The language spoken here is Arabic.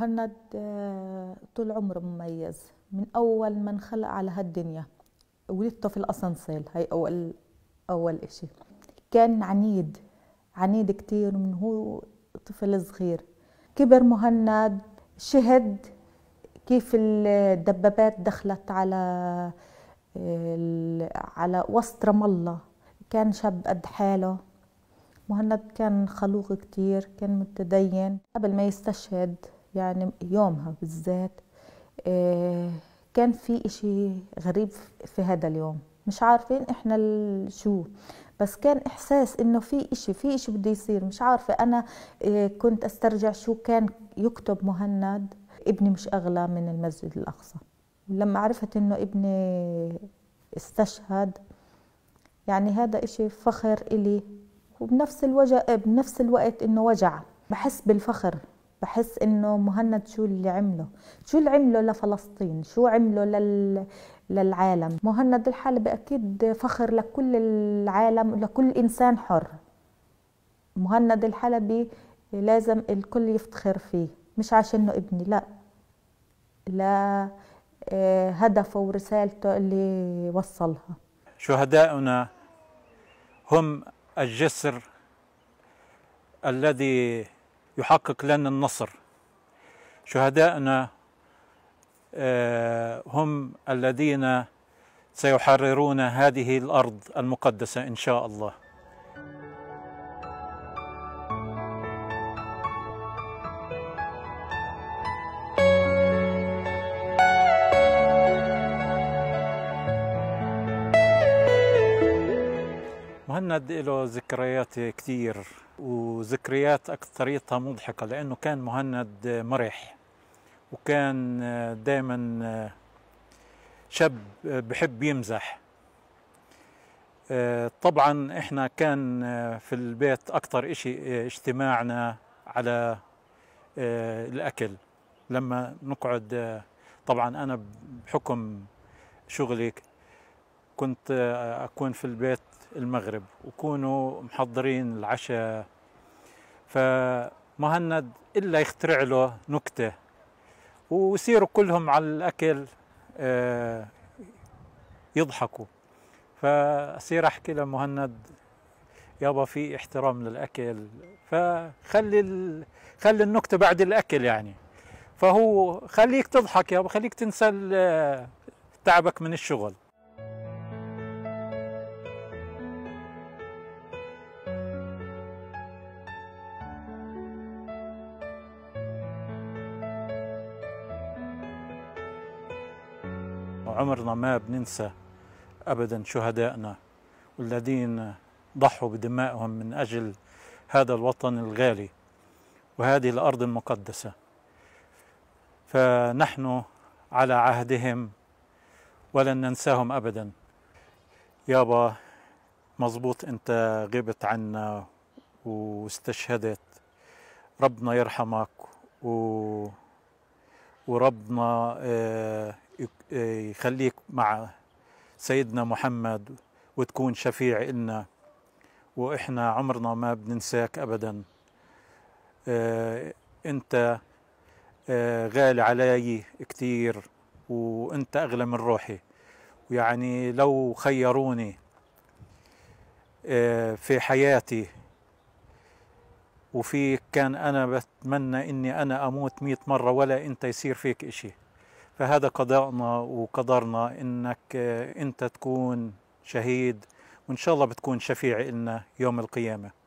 مهند آه، طول عمره مميز من اول ما انخلق على هالدنيا ولدته في الاسانسيل هي اول اول اشي كان عنيد عنيد كتير من هو طفل صغير كبر مهند شهد كيف الدبابات دخلت على آه، على وسط رام الله كان شاب قد حاله مهند كان خلوق كتير كان متدين قبل ما يستشهد يعني يومها بالذات آه، كان في إشي غريب في هذا اليوم مش عارفين إحنا شو بس كان إحساس إنه في إشي في إشي بده يصير مش عارفة أنا آه، كنت أسترجع شو كان يكتب مهند ابني مش أغلى من المسجد الأقصى لما عرفت إنه ابني استشهد يعني هذا إشي فخر إلي وبنفس الوجع بنفس الوقت إنه وجع بحس بالفخر بحس انه مهند شو اللي عمله شو اللي عمله لفلسطين شو عمله لل للعالم مهند الحلبي اكيد فخر لكل العالم لكل انسان حر مهند الحلبي لازم الكل يفتخر فيه مش عشانه ابني لا لا آه، هدفه ورسالته اللي وصلها شهداؤنا هم الجسر الذي يحقق لنا النصر شهداءنا آه، هم الذين سيحررون هذه الارض المقدسه ان شاء الله مهند له ذكريات كثير وذكريات أكثريتها مضحكة لأنه كان مهند مرح وكان دايما شاب بحب يمزح طبعا احنا كان في البيت اكثر اشي اجتماعنا على الاكل لما نقعد طبعا انا بحكم شغلي كنت اكون في البيت المغرب وكونوا محضرين العشاء فمهند إلا يخترع له نكتة ويصيروا كلهم على الأكل آه، يضحكوا فصير أحكي لمهند يابا في احترام للأكل فخلي ال... خلي النكتة بعد الأكل يعني فهو خليك تضحك يابا خليك تنسى تعبك من الشغل وعمرنا ما بننسى أبدا شهدائنا والذين ضحوا بدمائهم من أجل هذا الوطن الغالي وهذه الأرض المقدسة فنحن على عهدهم ولن ننساهم أبدا يابا مظبوط أنت غبت عنا واستشهدت ربنا يرحمك و وربنا آه، آه، يخليك مع سيدنا محمد وتكون شفيع إلنا وإحنا عمرنا ما بننساك أبدا آه، أنت غالي علي كتير وأنت أغلى من روحي ويعني لو خيروني في حياتي وفي كان أنا بتمنى إني أنا أموت مئة مرة ولا أنت يصير فيك إشي فهذا قضاءنا وقدرنا إنك آه، أنت تكون شهيد وإن شاء الله بتكون شفيع إلنا يوم القيامة